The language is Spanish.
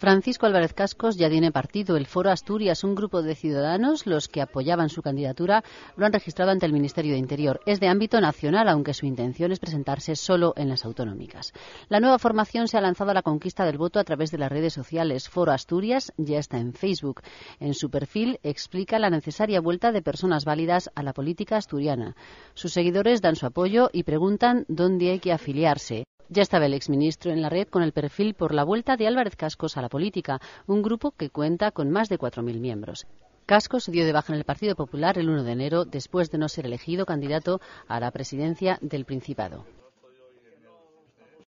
Francisco Álvarez Cascos ya tiene partido. El Foro Asturias, un grupo de ciudadanos, los que apoyaban su candidatura, lo han registrado ante el Ministerio de Interior. Es de ámbito nacional, aunque su intención es presentarse solo en las autonómicas. La nueva formación se ha lanzado a la conquista del voto a través de las redes sociales. Foro Asturias ya está en Facebook. En su perfil explica la necesaria vuelta de personas válidas a la política asturiana. Sus seguidores dan su apoyo y preguntan dónde hay que afiliarse. Ya estaba el exministro en la red con el perfil por la vuelta de Álvarez Cascos a la política, un grupo que cuenta con más de 4.000 miembros. Cascos se dio de baja en el Partido Popular el 1 de enero después de no ser elegido candidato a la presidencia del Principado.